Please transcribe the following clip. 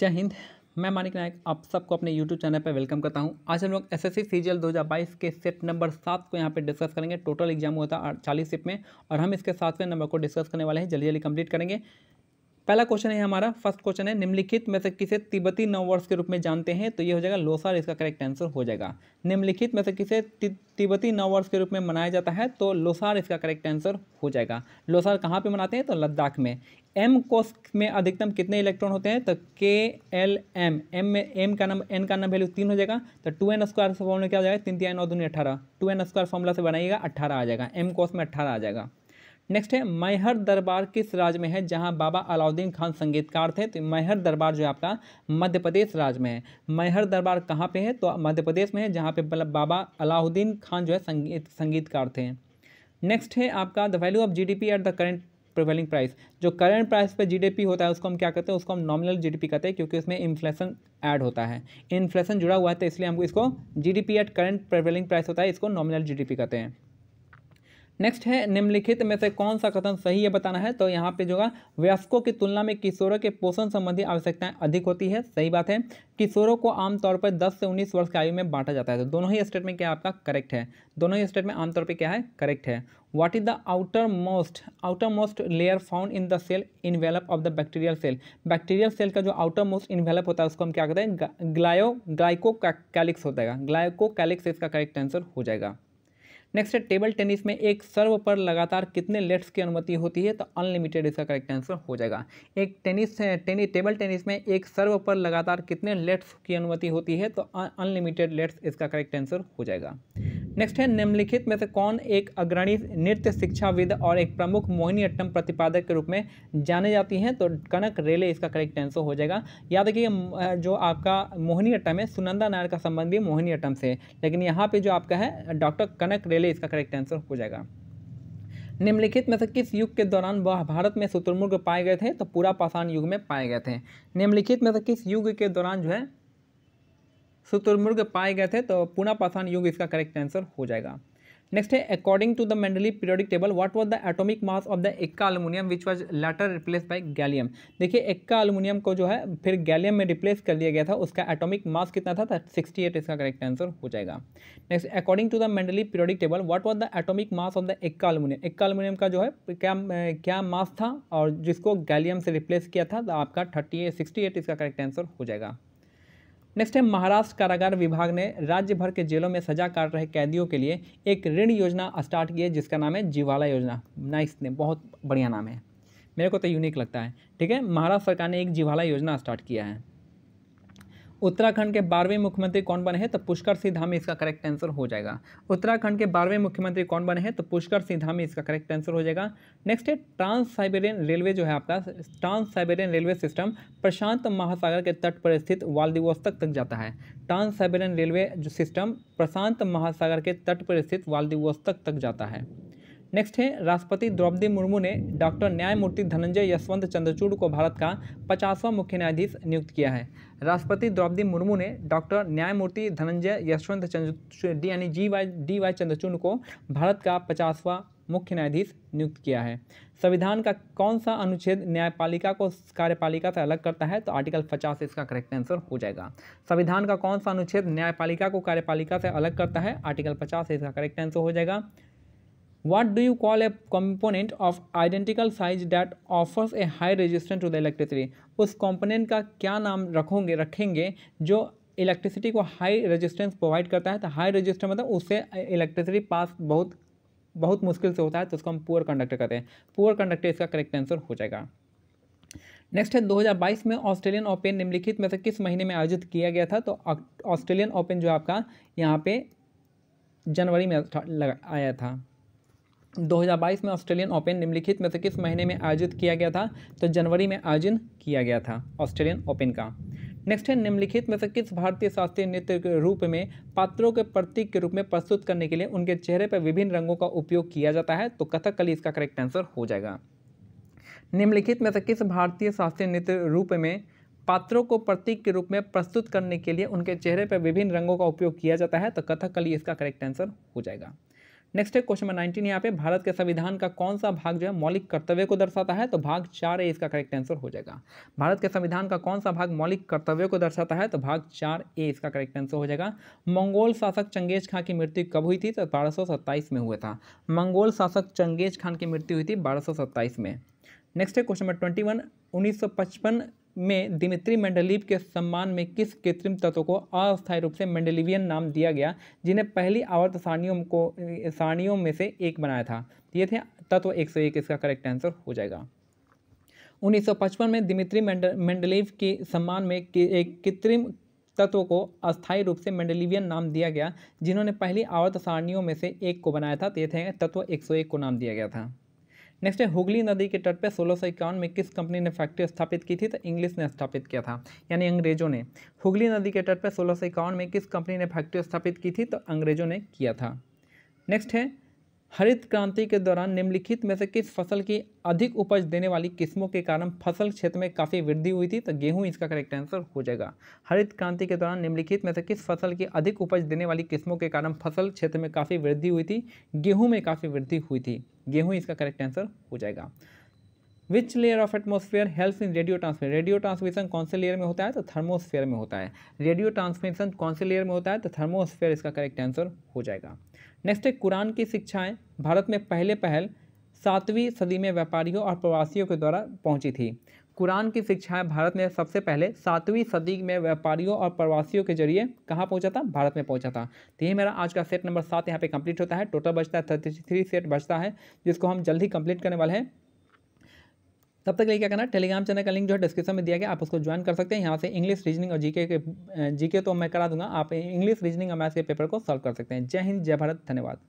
जय हिंद मैं मानिक नायक आप सबको अपने YouTube चैनल पर वेलकम करता हूं आज हम लोग एस एस सी दो हज़ार बाईस के सेट नंबर सात को यहां पे डिस्कस करेंगे टोटल एग्जाम हुआ था चालीस सेट में और हम इसके सातवें नंबर को डिस्कस करने वाले हैं जल्दी जल्दी कंप्लीट करेंगे पहला क्वेश्चन है हमारा फर्स्ट क्वेश्चन है निम्नलिखित में से किसे तिब्बती नववर्ष के रूप में जानते हैं तो ये हो जाएगा लोसार इसका करेक्ट आंसर हो जाएगा निम्नलिखित में से किसे तिब्बती नववर्ष के रूप में मनाया जाता है तो लोसार इसका करेक्ट आंसर हो जाएगा लोसार कहाँ पे मनाते हैं तो लद्दाख में एम कोस में अधिकतम कितने इलेक्ट्रॉन होते हैं तो के एल एम एम में एम का नंबर एन का नंबर वैल्यू तीन हो जाएगा तो टू एन स्क्वायर फॉर्मूला क्या हो जाएगा तीन तीन नौ दूनी अठारह टू एन स्क्वायर फॉर्मूला से बनाइएगा अट्ठारह आ जाएगा एम कोस में अट्ठारह आ जाएगा नेक्स्ट है मैहर दरबार किस राज्य में है जहां बाबा अलाउद्दीन खान संगीतकार थे तो मैहर दरबार जो है आपका मध्य प्रदेश राज्य में है मैहर दरबार कहाँ पे है तो मध्य प्रदेश में है जहाँ पे मतलब बाबा अलाउद्दीन खान जो है संगीत संगीतकार थे नेक्स्ट है आपका the value of GDP at the current prevailing price जो करेंट प्राइस पर जी होता है उसको हम क्या कहते हैं उसको हम नॉमिनल जी कहते हैं क्योंकि उसमें इन्फ्लेशन ऐड होता है इन्फ्लेशन जुड़ा हुआ है तो इसलिए हमको इसको G at current prevailing price होता है इसको नॉमिनल जी कहते हैं नेक्स्ट है निम्नलिखित में से कौन सा कथन सही है बताना है तो यहाँ पे जो है वयस्कों की तुलना में किशोरों के पोषण संबंधी आवश्यकताएं अधिक होती है सही बात है किशोरों को आमतौर पर 10 से 19 वर्ष की आयु में बांटा जाता है तो दोनों ही स्टेट में क्या आपका करेक्ट है दोनों ही स्टेट में आमतौर पर क्या है करेक्ट है what is the outermost outermost layer found in the cell envelope of the bacterial cell bacterial cell का जो आउटर मोस्ट इन्वेलप होता है उसको हम क्या कहते हैं ग्लायो ग्लाइको कैलिक्स होता है ग्लाइको कैलिक्स इसका करेक्ट आंसर हो जाएगा नेक्स्ट है टेबल टेनिस में एक सर्व पर लगातार कितने लेट्स की अनुमति होती है तो अनलिमिटेड इसका करेक्ट आंसर हो जाएगा एक टेनिस टेनिस टेबल टेनिस में एक सर्व पर लगातार कितने लेट्स की अनुमति होती है तो अनलिमिटेड लेट्स इसका करेक्ट आंसर हो जाएगा नेक्स्ट है निम्नलिखित में से कौन एक अग्रणी नृत्य शिक्षाविद और एक प्रमुख मोहिनीअट्टम प्रतिपादक के रूप में जाने जाती हैं तो कनक रेले इसका करेक्ट आंसर हो जाएगा याद रखिए जो आपका मोहिनीअट्टम है सुनंदा नायर का संबंध भी मोहिनीअट्टम से है लेकिन यहाँ पर जो आपका है डॉक्टर कनक रेले इसका करेक्ट आंसर हो जाएगा निम्नलिखित में से किस युग के दौरान वह भारत में शुतुरमुर्ग पाए गए थे तो पूरा पाषाण युग में पाए गए थे निम्नलिखित में से किस युग के दौरान जो है शुतुर्मुर्ग पाए गए थे तो पुनः पाषाण युग इसका करेक्ट आंसर हो जाएगा नेक्स्ट है according to the Mendeleev periodic table what was the atomic mass of the eka aluminium which was later replaced by gallium देखिए एक्का अलमुनियम को जो है फिर गैलियम में रिप्लेस कर दिया गया था उसका एटॉमिक मास कितना था सिक्सटी एट इसका करेक्ट आंसर हो जाएगा next according to the Mendeleev periodic table what was the atomic mass of the eka aluminium eka aluminium का जो है क्या क्या मास था और जिसको गैलियम से रिप्लेस किया था तो आपका थर्टी एट इसका करेक्ट आंसर हो जाएगा नेक्स्ट है महाराष्ट्र कारागार विभाग ने राज्य भर के जेलों में सजा काट रहे कैदियों के लिए एक ऋण योजना स्टार्ट की है जिसका नाम है जीवाला योजना नाइस ने बहुत बढ़िया नाम है मेरे को तो यूनिक लगता है ठीक है महाराष्ट्र सरकार ने एक जीवाला योजना स्टार्ट किया है उत्तराखंड के बारहवें मुख्यमंत्री कौन बने हैं तो पुष्कर सिंह धामी इसका करेक्ट आंसर हो जाएगा उत्तराखंड के बारहवें मुख्यमंत्री कौन बने हैं तो पुष्कर सिंह धामी इसका करेक्ट आंसर हो जाएगा नेक्स्ट है ट्रांस साइबेरियन रेलवे जो है आपका ट्रांस साइबेरियन रेलवे सिस्टम प्रशांत महासागर के तट पर स्थित वालदिवोस्तक तक जाता है ट्रांस साइबेरियन रेलवे जो सिस्टम प्रशांत महासागर के तट पर स्थित वालदिवोस्तक तक जाता है नेक्स्ट है राष्ट्रपति द्रौपदी मुर्मू ने डॉक्टर न्यायमूर्ति धनंजय यशवंत चंद्रचूड़ को भारत का पचासवां मुख्य न्यायाधीश नियुक्त किया है राष्ट्रपति द्रौपदी मुर्मू ने डॉक्टर न्यायमूर्ति धनंजय यशवंत चंद्रचूड यानी G Y D Y Chandrachud को भारत का पचासवां मुख्य न्यायाधीश नियुक्त किया है संविधान का कौन सा अनुच्छेद न्यायपालिका को कार्यपालिका से अलग करता है तो आर्टिकल 50 इसका करेक्ट आंसर हो जाएगा संविधान का कौन सा अनुच्छेद न्यायपालिका को कार्यपालिका से अलग करता है आर्टिकल 50 इसका करेक्ट आंसर हो जाएगा what do you call a component of identical size that offers a high resistance to the electricity उस component का क्या नाम रखोगे रखेंगे जो इलेक्ट्रिसिटी को हाई रजिस्टेंस प्रोवाइड करता है तो हाई रजिस्टर मतलब उससे इलेक्ट्रिसिटी पास बहुत बहुत मुश्किल से होता है तो उसको हम पुअर कंडक्टर कहते हैं पुअर कंडक्टर इसका करेक्ट आंसर हो जाएगा नेक्स्ट है 2022 में ऑस्ट्रेलियन ओपन निम्नलिखित में से किस महीने में आयोजित किया गया था तो ऑस्ट्रेलियन ओपन जो आपका यहाँ पे जनवरी में लगा आया था 2022 में ऑस्ट्रेलियन ओपन निम्नलिखित में से किस महीने में आयोजित किया गया था तो जनवरी में आयोजन किया गया था ऑस्ट्रेलियन ओपन का नेक्स्ट है निम्नलिखित में से किस भारतीय शास्त्रीय नृत्य के रूप में पात्रों के प्रतीक के रूप में प्रस्तुत करने के लिए उनके चेहरे पर विभिन्न रंगों का उपयोग किया जाता है तो कथकली इसका करेक्ट आंसर हो जाएगा निम्नलिखित में से किस भारतीय शास्त्रीय नृत्य रूप में पात्रों को प्रतीक के रूप में प्रस्तुत करने के लिए उनके चेहरे पर विभिन्न रंगों का उपयोग किया जाता है तो कथकली इसका करेक्ट आंसर हो जाएगा नेक्स्ट है क्वेश्चन नंबर नाइनटीन यहाँ पे भारत के संविधान का कौन सा भाग जो है मौलिक कर्तव्य को दर्शाता है तो भाग चार ए इसका करेक्ट आंसर हो जाएगा भारत के संविधान का कौन सा भाग मौलिक कर्तव्य को दर्शाता है तो भाग चार ए इसका करेक्ट आंसर हो जाएगा मंगोल शासक चंगेज खान की मृत्यु कब हुई थी तो बारह में हुआ था मंगोल शासक चंगेज खान की मृत्यु हुई थी बारह में नेक्स्ट है क्वेश्चन नंबर ट्वेंटी वन उन्नीस में दिमित्री मेंडलीव के सम्मान में किस कृत्रिम तत्व को अस्थायी रूप से मेंडलीवियन नाम दिया गया जिन्हें पहली आवर्त सारणियों को सारणियों में से एक बनाया था ये थे तत्व एक सौ एक इसका करेक्ट आंसर हो जाएगा 1955 में दिमित्री मेंडलीव के सम्मान में एक कृत्रिम तत्व को अस्थायी रूप से मेंडलीवियन नाम दिया गया जिन्होंने पहली आवर्त सारणियों में से एक को बनाया था तो ये थे तत्व एक को नाम दिया गया था नेक्स्ट है हुगली नदी के तट पर सोलह में किस कंपनी ने फैक्ट्री स्थापित की थी तो इंग्लिश ने स्थापित किया था यानी अंग्रेजों ने हुगली नदी के तट पर सोलह में किस कंपनी ने फैक्ट्री स्थापित की थी तो अंग्रेजों ने किया था नेक्स्ट है हरित क्रांति के दौरान निम्नलिखित में से किस फसल की अधिक उपज देने वाली किस्मों के कारण फसल क्षेत्र में काफ़ी वृद्धि हुई थी तो गेहूं इसका करेक्ट आंसर हो जाएगा हरित क्रांति के दौरान निम्नलिखित में से किस फसल की अधिक उपज देने वाली किस्मों के कारण फसल क्षेत्र में काफ़ी वृद्धि हुई थी गेहूँ में काफ़ी वृद्धि हुई थी गेहूँ इसका करेक्ट आंसर हो जाएगा विच लेयर ऑफ एटमोसफेयर हेल्थ in radio transmission radio transmission कौन से लेयर में होता है तो थर्मोस्फेयर में होता है रेडियो ट्रांसमिशन कौन से लेयर में होता है तो थर्मोस्फेयर इसका करेक्ट आंसर हो जाएगा नेक्स्ट है कुरान की शिक्षाएँ भारत में पहले पहल सातवीं सदी में व्यापारियों और प्रवासियों के द्वारा पहुंची थी कुरान की शिक्षाएं भारत में सबसे पहले सातवीं सदी में व्यापारियों और प्रवासियों के जरिए कहाँ पहुँचा था भारत में पहुँचा था तो ये मेरा आज का सेट नंबर सात यहाँ पे कंप्लीट होता है टोटल बचता है थर्टी थ्री सेट बचता है जिसको हम जल्द ही कंप्लीट करने वाले हैं तब तक लिए क्या करना टेलीग्राम चैनल का लिंक जो है डिस्क्रिप्शन में दिया गया आप उसको ज्वाइन कर सकते हैं यहाँ से इंग्लिश रीजनिंग और जीके के जीके तो मैं करा दूंगा आप इंग्लिश रीजनिंग और मैथ्स के पेपर को सॉल्व कर सकते हैं जय हिंद जय भारत धन्यवाद